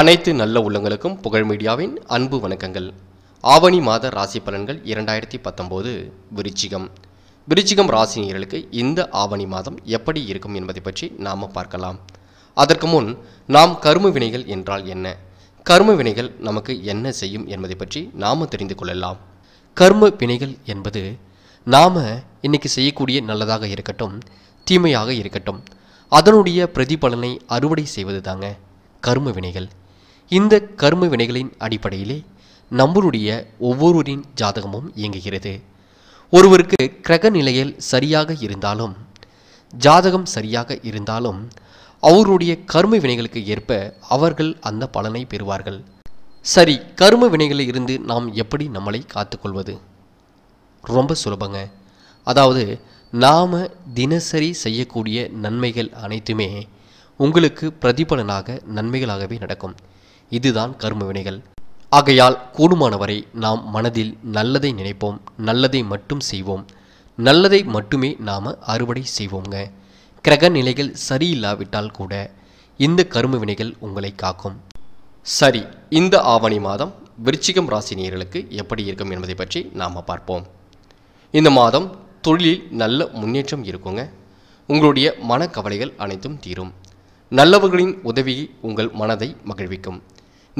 அனைத்து நல்ல உள்ளங்களுக்கும் புகழ் மீடியாவின் அன்பு வணக்கங்கள் ஆவணி மாத ராசி பலன்கள் இரண்டாயிரத்தி பத்தொம்போது விருச்சிகம் விருச்சிகம் ராசினியர்களுக்கு இந்த ஆவணி மாதம் எப்படி இருக்கும் என்பதை பற்றி நாம் பார்க்கலாம் அதற்கு முன் நாம் கரும வினைகள் என்றால் என்ன கரும வினைகள் நமக்கு என்ன செய்யும் என்பதை பற்றி நாம் தெரிந்து கொள்ளலாம் கர்ம வினைகள் என்பது நாம் இன்னைக்கு செய்யக்கூடிய நல்லதாக இருக்கட்டும் தீமையாக இருக்கட்டும் அதனுடைய பிரதிபலனை அறுவடை செய்வது தாங்க கரும வினைகள் இந்த கர்ம வினைகளின் அடிப்படையிலே நம்மளுடைய ஒவ்வொருவரின் ஜாதகமும் இயங்குகிறது ஒருவருக்கு கிரக நிலையில் சரியாக இருந்தாலும் ஜாதகம் சரியாக இருந்தாலும் அவருடைய கர்ம வினைகளுக்கு ஏற்ப அவர்கள் அந்த பலனை பெறுவார்கள் சரி கர்ம வினைகளில் இருந்து நாம் எப்படி நம்மளை காத்துக்கொள்வது ரொம்ப சுலபங்க அதாவது நாம் தினசரி செய்யக்கூடிய நன்மைகள் அனைத்துமே உங்களுக்கு பிரதிபலனாக நன்மைகளாகவே நடக்கும் இதுதான் கரும வினைகள் ஆகையால் கூடுமானவரை நாம் மனதில் நல்லதை நினைப்போம் நல்லதை மட்டும் செய்வோம் நல்லதை மட்டுமே நாம் அறுவடை செய்வோங்க கிரக நிலைகள் சரியில்லாவிட்டால் கூட இந்த கரும வினைகள் உங்களை காக்கும் சரி இந்த ஆவணி மாதம் விருச்சிகம் ராசி நேர்களுக்கு எப்படி இருக்கும் என்பதை பற்றி நாம் பார்ப்போம் இந்த மாதம் தொழிலில் நல்ல முன்னேற்றம் இருக்குங்க உங்களுடைய மனக்கவலைகள் அனைத்தும் தீரும் நல்லவர்களின் உதவியை உங்கள் மனதை மகிழ்விக்கும்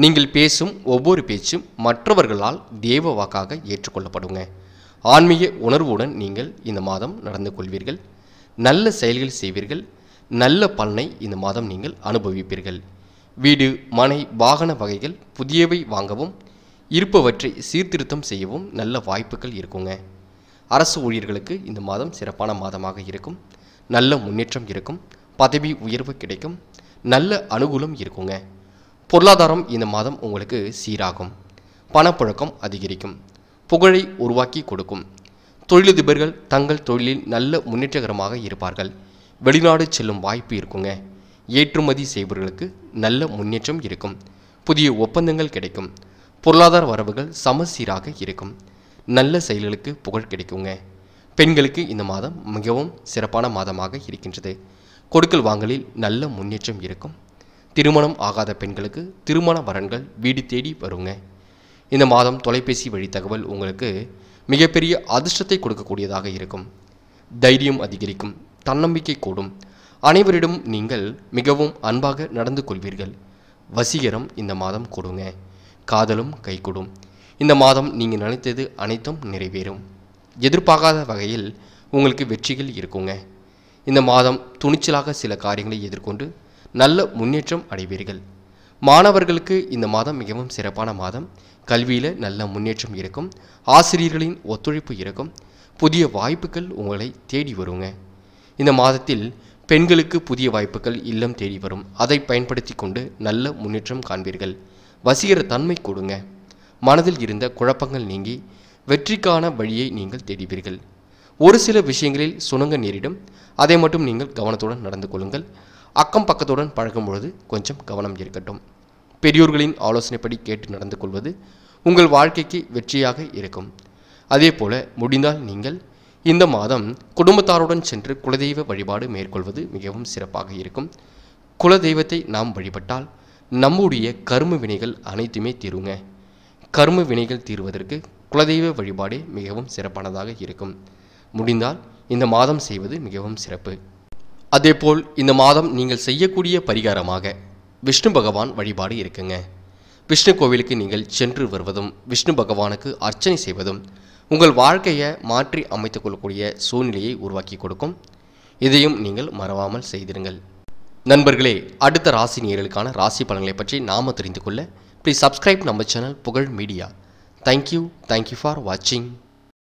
நீங்கள் பேசும் ஒவ்வொரு பேச்சும் மற்றவர்களால் தேவ வாக்காக ஏற்றுக்கொள்ளப்படுங்க ஆன்மீக உணர்வுடன் நீங்கள் இந்த மாதம் நடந்து கொள்வீர்கள் நல்ல செயல்கள் செய்வீர்கள் நல்ல பலனை இந்த மாதம் நீங்கள் அனுபவிப்பீர்கள் வீடு மனை வாகன வகைகள் புதியவை வாங்கவும் இருப்பவற்றை சீர்திருத்தம் செய்யவும் நல்ல வாய்ப்புகள் இருக்குங்க அரசு ஊழியர்களுக்கு இந்த மாதம் சிறப்பான மாதமாக இருக்கும் நல்ல முன்னேற்றம் இருக்கும் பதவி உயர்வு கிடைக்கும் நல்ல அனுகூலம் இருக்குங்க பொருளாதாரம் இந்த மாதம் உங்களுக்கு சீராகும் பணப்புழக்கம் அதிகரிக்கும் புகழை உருவாக்கி கொடுக்கும் தொழிலதிபர்கள் தங்கள் தொழிலில் நல்ல முன்னேற்றகரமாக இருப்பார்கள் வெளிநாடு செல்லும் வாய்ப்பு இருக்குங்க ஏற்றுமதி செய்பவர்களுக்கு நல்ல முன்னேற்றம் இருக்கும் புதிய ஒப்பந்தங்கள் கிடைக்கும் பொருளாதார வரவுகள் சமசீராக இருக்கும் நல்ல செயல்களுக்கு புகழ் கிடைக்குங்க பெண்களுக்கு இந்த மாதம் மிகவும் சிறப்பான மாதமாக இருக்கின்றது கொடுக்கல் வாங்கலில் நல்ல முன்னேற்றம் இருக்கும் திருமணம் ஆகாத பெண்களுக்கு திருமண வரன்கள் வீடு தேடி வருங்க இந்த மாதம் தொலைபேசி வழி தகவல் உங்களுக்கு மிகப்பெரிய அதிர்ஷ்டத்தை கொடுக்கக்கூடியதாக இருக்கும் தைரியம் அதிகரிக்கும் தன்னம்பிக்கை கூடும் அனைவரிடம் நீங்கள் மிகவும் அன்பாக நடந்து கொள்வீர்கள் வசீகரம் இந்த மாதம் கொடுங்க காதலும் கொடும் இந்த மாதம் நீங்கள் நினைத்தது அனைத்தும் நிறைவேறும் எதிர்பார்க்காத வகையில் உங்களுக்கு வெற்றிகள் இருக்குங்க இந்த மாதம் துணிச்சலாக சில காரியங்களை எதிர்கொண்டு நல்ல முன்னேற்றம் அடைவீர்கள் மாணவர்களுக்கு இந்த மாதம் மிகவும் சிறப்பான மாதம் கல்வியில் நல்ல முன்னேற்றம் இருக்கும் ஆசிரியர்களின் ஒத்துழைப்பு இருக்கும் புதிய வாய்ப்புகள் உங்களை தேடி வருங்க இந்த மாதத்தில் பெண்களுக்கு புதிய வாய்ப்புகள் இல்லம் தேடி வரும் அதை பயன்படுத்தி கொண்டு நல்ல முன்னேற்றம் காண்பீர்கள் வசீகர தன்மை கொடுங்க மனதில் இருந்த குழப்பங்கள் நீங்கி வெற்றிக்கான வழியை நீங்கள் தேடிவீர்கள் ஒரு சில விஷயங்களில் சுணங்க நேரிடும் அதை மட்டும் நீங்கள் கவனத்துடன் நடந்து கொள்ளுங்கள் அக்கம் பக்கத்துடன் பழகும் பொழுது கொஞ்சம் கவனம் இருக்கட்டும் பெரியோர்களின் ஆலோசனைப்படி கேட்டு நடந்து கொள்வது உங்கள் வாழ்க்கைக்கு வெற்றியாக இருக்கும் அதே போல முடிந்தால் நீங்கள் இந்த மாதம் குடும்பத்தாருடன் சென்று குலதெய்வ வழிபாடு மேற்கொள்வது மிகவும் சிறப்பாக இருக்கும் குலதெய்வத்தை நாம் வழிபட்டால் நம்முடைய கரும வினைகள் அனைத்துமே தீருங்க கரும வினைகள் தீர்வதற்கு குலதெய்வ வழிபாடே மிகவும் சிறப்பானதாக இருக்கும் முடிந்தால் இந்த மாதம் செய்வது மிகவும் சிறப்பு அதேபோல் இந்த மாதம் நீங்கள் செய்யக்கூடிய பரிகாரமாக விஷ்ணு பகவான் வழிபாடு இருக்குங்க விஷ்ணு கோவிலுக்கு நீங்கள் சென்று வருவதும் விஷ்ணு பகவானுக்கு அர்ச்சனை செய்வதும் உங்கள் வாழ்க்கையை மாற்றி அமைத்துக் கொள்ளக்கூடிய சூழ்நிலையை உருவாக்கி கொடுக்கும் இதையும் நீங்கள் மறவாமல் செய்திருங்கள் நண்பர்களே அடுத்த ராசி நேர்களுக்கான ராசி பலன்களை பற்றி நாம் தெரிந்து கொள்ள ப்ளீஸ் சப்ஸ்கிரைப் நம்ம channel Pugazh media thank you thank you for வாட்சிங்